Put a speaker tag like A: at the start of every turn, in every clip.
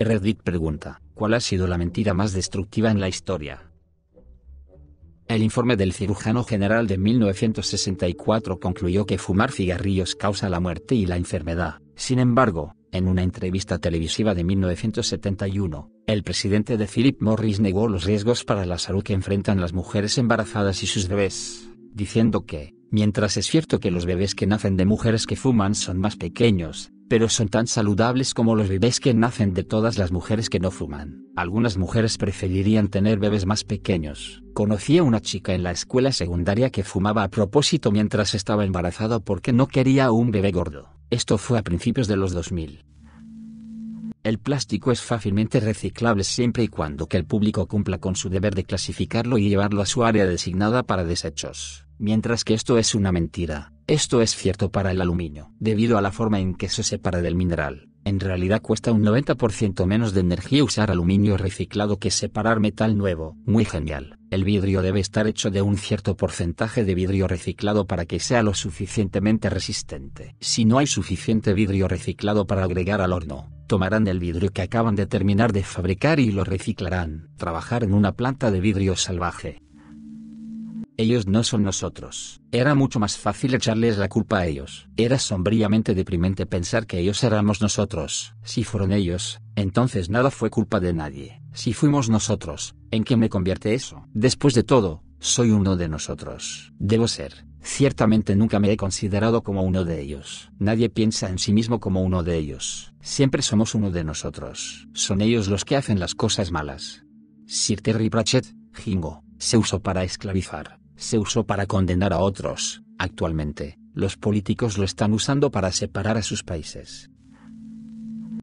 A: Reddit pregunta, ¿cuál ha sido la mentira más destructiva en la historia? El informe del cirujano general de 1964 concluyó que fumar cigarrillos causa la muerte y la enfermedad. Sin embargo, en una entrevista televisiva de 1971, el presidente de Philip Morris negó los riesgos para la salud que enfrentan las mujeres embarazadas y sus bebés, diciendo que, mientras es cierto que los bebés que nacen de mujeres que fuman son más pequeños, pero son tan saludables como los bebés que nacen de todas las mujeres que no fuman. Algunas mujeres preferirían tener bebés más pequeños. Conocí a una chica en la escuela secundaria que fumaba a propósito mientras estaba embarazada porque no quería un bebé gordo. Esto fue a principios de los 2000. El plástico es fácilmente reciclable siempre y cuando que el público cumpla con su deber de clasificarlo y llevarlo a su área designada para desechos. Mientras que esto es una mentira, esto es cierto para el aluminio, debido a la forma en que se separa del mineral. En realidad cuesta un 90% menos de energía usar aluminio reciclado que separar metal nuevo. Muy genial. El vidrio debe estar hecho de un cierto porcentaje de vidrio reciclado para que sea lo suficientemente resistente. Si no hay suficiente vidrio reciclado para agregar al horno, tomarán el vidrio que acaban de terminar de fabricar y lo reciclarán. Trabajar en una planta de vidrio salvaje ellos no son nosotros. Era mucho más fácil echarles la culpa a ellos. Era sombríamente deprimente pensar que ellos éramos nosotros. Si fueron ellos, entonces nada fue culpa de nadie. Si fuimos nosotros, ¿en qué me convierte eso? Después de todo, soy uno de nosotros. Debo ser. Ciertamente nunca me he considerado como uno de ellos. Nadie piensa en sí mismo como uno de ellos. Siempre somos uno de nosotros. Son ellos los que hacen las cosas malas. Sir Terry Pratchett, Jingo, se usó para esclavizar se usó para condenar a otros. Actualmente, los políticos lo están usando para separar a sus países.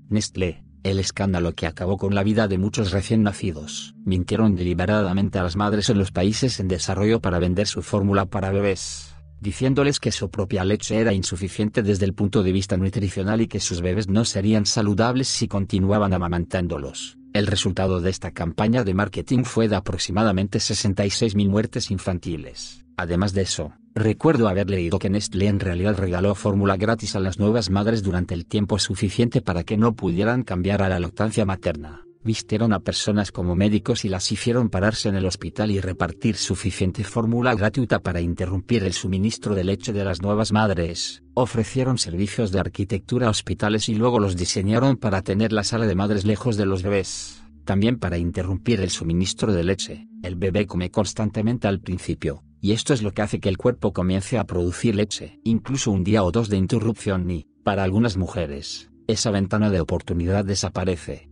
A: Nestlé, el escándalo que acabó con la vida de muchos recién nacidos. Mintieron deliberadamente a las madres en los países en desarrollo para vender su fórmula para bebés, diciéndoles que su propia leche era insuficiente desde el punto de vista nutricional y que sus bebés no serían saludables si continuaban amamantándolos. El resultado de esta campaña de marketing fue de aproximadamente 66.000 muertes infantiles. Además de eso, recuerdo haber leído que Nestlé en realidad regaló fórmula gratis a las nuevas madres durante el tiempo suficiente para que no pudieran cambiar a la lactancia materna vistieron a personas como médicos y las hicieron pararse en el hospital y repartir suficiente fórmula gratuita para interrumpir el suministro de leche de las nuevas madres. Ofrecieron servicios de arquitectura a hospitales y luego los diseñaron para tener la sala de madres lejos de los bebés, también para interrumpir el suministro de leche. El bebé come constantemente al principio, y esto es lo que hace que el cuerpo comience a producir leche, incluso un día o dos de interrupción y, para algunas mujeres, esa ventana de oportunidad desaparece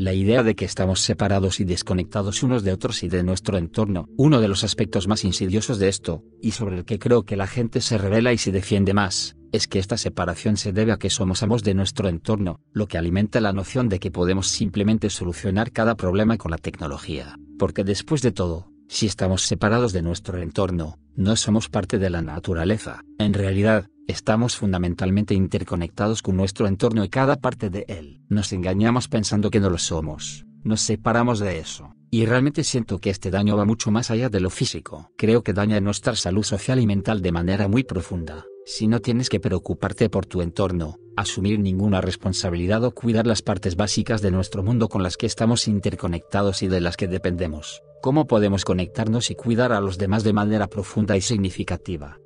A: la idea de que estamos separados y desconectados unos de otros y de nuestro entorno, uno de los aspectos más insidiosos de esto, y sobre el que creo que la gente se revela y se defiende más, es que esta separación se debe a que somos amos de nuestro entorno, lo que alimenta la noción de que podemos simplemente solucionar cada problema con la tecnología, porque después de todo, si estamos separados de nuestro entorno, no somos parte de la naturaleza. En realidad, estamos fundamentalmente interconectados con nuestro entorno y cada parte de él. Nos engañamos pensando que no lo somos. Nos separamos de eso. Y realmente siento que este daño va mucho más allá de lo físico. Creo que daña nuestra salud social y mental de manera muy profunda. Si no tienes que preocuparte por tu entorno, asumir ninguna responsabilidad o cuidar las partes básicas de nuestro mundo con las que estamos interconectados y de las que dependemos, ¿cómo podemos conectarnos y cuidar a los demás de manera profunda y significativa?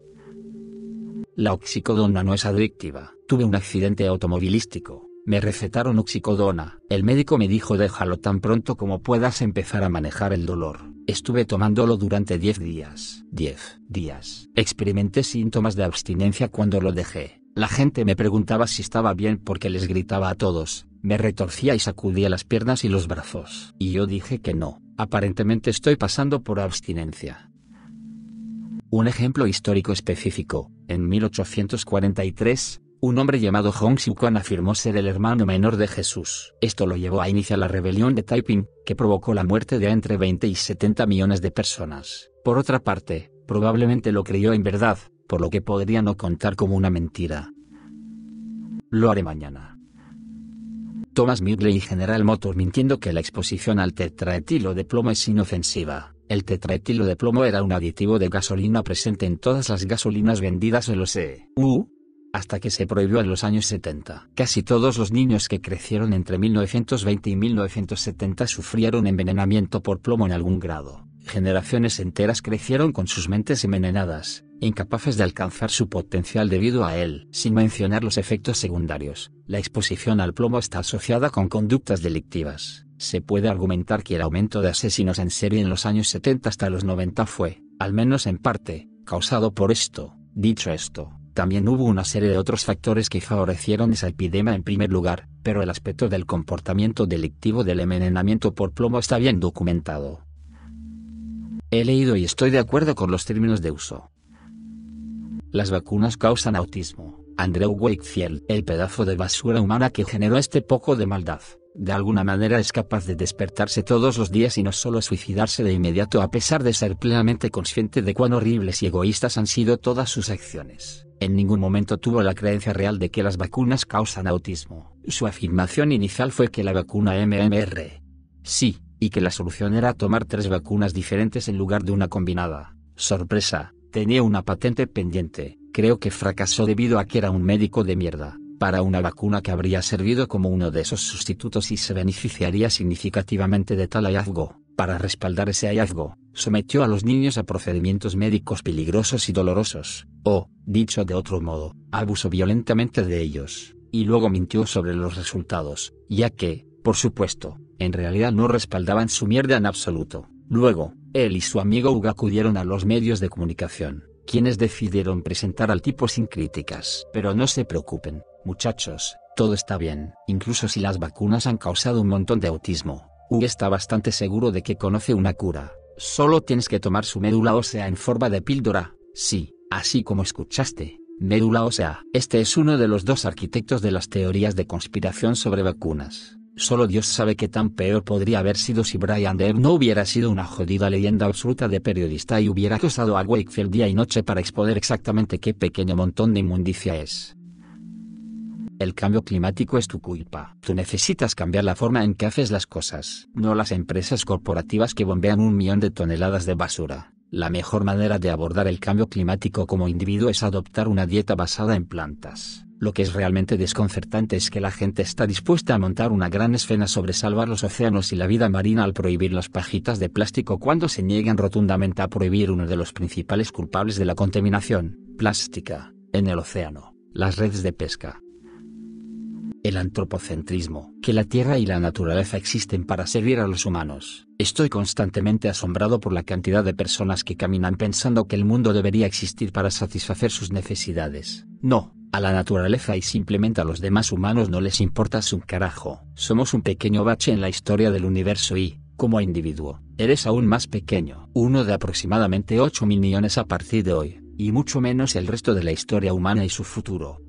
A: La oxicodona no es adictiva. Tuve un accidente automovilístico. Me recetaron oxicodona. El médico me dijo déjalo tan pronto como puedas empezar a manejar el dolor. Estuve tomándolo durante 10 días. 10 días. Experimenté síntomas de abstinencia cuando lo dejé. La gente me preguntaba si estaba bien porque les gritaba a todos, me retorcía y sacudía las piernas y los brazos. Y yo dije que no, aparentemente estoy pasando por abstinencia. Un ejemplo histórico específico, en 1843, un hombre llamado Hong Xiuquan afirmó ser el hermano menor de Jesús. Esto lo llevó a iniciar la rebelión de Taiping, que provocó la muerte de entre 20 y 70 millones de personas. Por otra parte, probablemente lo creyó en verdad, por lo que podría no contar como una mentira. Lo haré mañana. Thomas Midley y General Motors mintiendo que la exposición al tetraetilo de plomo es inofensiva. El tetraetilo de plomo era un aditivo de gasolina presente en todas las gasolinas vendidas en los EU hasta que se prohibió en los años 70. Casi todos los niños que crecieron entre 1920 y 1970 sufrieron envenenamiento por plomo en algún grado. Generaciones enteras crecieron con sus mentes envenenadas, incapaces de alcanzar su potencial debido a él, sin mencionar los efectos secundarios. La exposición al plomo está asociada con conductas delictivas. Se puede argumentar que el aumento de asesinos en serie en los años 70 hasta los 90 fue, al menos en parte, causado por esto. Dicho esto, también hubo una serie de otros factores que favorecieron esa epidemia en primer lugar, pero el aspecto del comportamiento delictivo del envenenamiento por plomo está bien documentado. He leído y estoy de acuerdo con los términos de uso. Las vacunas causan autismo. Andrew Wakefield, el pedazo de basura humana que generó este poco de maldad de alguna manera es capaz de despertarse todos los días y no solo suicidarse de inmediato a pesar de ser plenamente consciente de cuán horribles y egoístas han sido todas sus acciones. En ningún momento tuvo la creencia real de que las vacunas causan autismo. Su afirmación inicial fue que la vacuna MMR. Sí, y que la solución era tomar tres vacunas diferentes en lugar de una combinada. Sorpresa, tenía una patente pendiente, creo que fracasó debido a que era un médico de mierda para una vacuna que habría servido como uno de esos sustitutos y se beneficiaría significativamente de tal hallazgo. Para respaldar ese hallazgo, sometió a los niños a procedimientos médicos peligrosos y dolorosos, o, dicho de otro modo, abusó violentamente de ellos, y luego mintió sobre los resultados, ya que, por supuesto, en realidad no respaldaban su mierda en absoluto. Luego, él y su amigo Hugo acudieron a los medios de comunicación, quienes decidieron presentar al tipo sin críticas. Pero no se preocupen, Muchachos, todo está bien, incluso si las vacunas han causado un montón de autismo. U está bastante seguro de que conoce una cura. Solo tienes que tomar su médula ósea en forma de píldora. Sí, así como escuchaste. Médula ósea. Este es uno de los dos arquitectos de las teorías de conspiración sobre vacunas. Solo Dios sabe qué tan peor podría haber sido si Brian Depp no hubiera sido una jodida leyenda absoluta de periodista y hubiera acosado a Wakefield día y noche para exponer exactamente qué pequeño montón de inmundicia es. El cambio climático es tu culpa. Tú necesitas cambiar la forma en que haces las cosas, no las empresas corporativas que bombean un millón de toneladas de basura. La mejor manera de abordar el cambio climático como individuo es adoptar una dieta basada en plantas. Lo que es realmente desconcertante es que la gente está dispuesta a montar una gran escena sobre salvar los océanos y la vida marina al prohibir las pajitas de plástico cuando se niegan rotundamente a prohibir uno de los principales culpables de la contaminación plástica en el océano, las redes de pesca el antropocentrismo, que la tierra y la naturaleza existen para servir a los humanos. Estoy constantemente asombrado por la cantidad de personas que caminan pensando que el mundo debería existir para satisfacer sus necesidades. No, a la naturaleza y simplemente a los demás humanos no les importa su carajo. Somos un pequeño bache en la historia del universo y, como individuo, eres aún más pequeño, uno de aproximadamente 8 millones a partir de hoy, y mucho menos el resto de la historia humana y su futuro.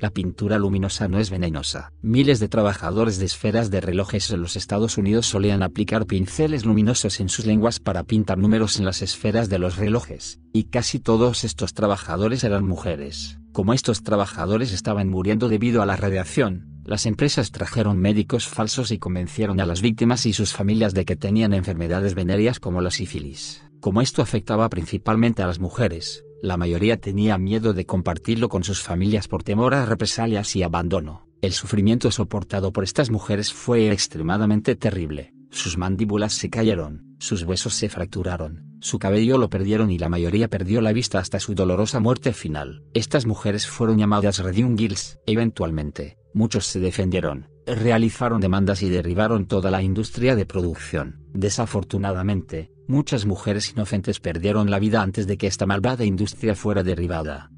A: La pintura luminosa no es venenosa. Miles de trabajadores de esferas de relojes en los Estados Unidos solían aplicar pinceles luminosos en sus lenguas para pintar números en las esferas de los relojes, y casi todos estos trabajadores eran mujeres. Como estos trabajadores estaban muriendo debido a la radiación, las empresas trajeron médicos falsos y convencieron a las víctimas y sus familias de que tenían enfermedades venéreas como la sífilis. Como esto afectaba principalmente a las mujeres, la mayoría tenía miedo de compartirlo con sus familias por temor a represalias y abandono. El sufrimiento soportado por estas mujeres fue extremadamente terrible. Sus mandíbulas se cayeron, sus huesos se fracturaron, su cabello lo perdieron y la mayoría perdió la vista hasta su dolorosa muerte final. Estas mujeres fueron llamadas Redungils. Eventualmente, muchos se defendieron, realizaron demandas y derribaron toda la industria de producción. Desafortunadamente, muchas mujeres inocentes perdieron la vida antes de que esta malvada industria fuera derribada.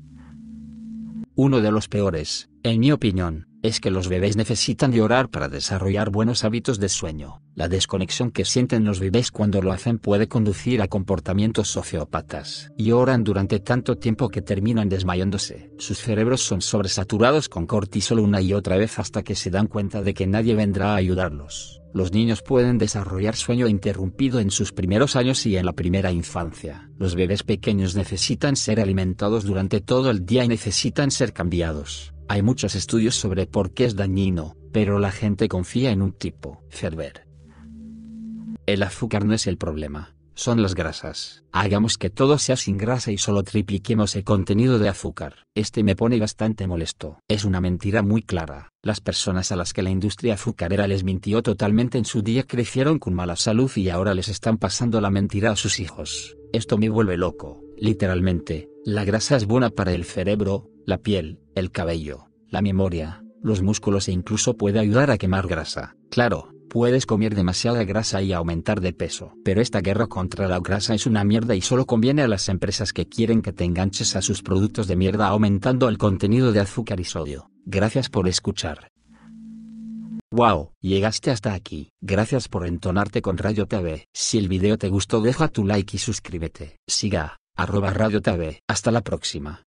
A: Uno de los peores, en mi opinión, es que los bebés necesitan llorar para desarrollar buenos hábitos de sueño. La desconexión que sienten los bebés cuando lo hacen puede conducir a comportamientos sociópatas. Lloran durante tanto tiempo que terminan desmayándose. Sus cerebros son sobresaturados con cortisol una y otra vez hasta que se dan cuenta de que nadie vendrá a ayudarlos. Los niños pueden desarrollar sueño interrumpido en sus primeros años y en la primera infancia. Los bebés pequeños necesitan ser alimentados durante todo el día y necesitan ser cambiados. Hay muchos estudios sobre por qué es dañino, pero la gente confía en un tipo. Ferber. El azúcar no es el problema son las grasas. Hagamos que todo sea sin grasa y solo tripliquemos el contenido de azúcar. Este me pone bastante molesto. Es una mentira muy clara. Las personas a las que la industria azucarera les mintió totalmente en su día crecieron con mala salud y ahora les están pasando la mentira a sus hijos. Esto me vuelve loco. Literalmente, la grasa es buena para el cerebro, la piel, el cabello, la memoria, los músculos e incluso puede ayudar a quemar grasa. Claro, Puedes comer demasiada grasa y aumentar de peso. Pero esta guerra contra la grasa es una mierda y solo conviene a las empresas que quieren que te enganches a sus productos de mierda aumentando el contenido de azúcar y sodio. Gracias por escuchar. Wow, llegaste hasta aquí. Gracias por entonarte con Radio TV. Si el video te gustó deja tu like y suscríbete. Siga, arroba Radio TV. Hasta la próxima.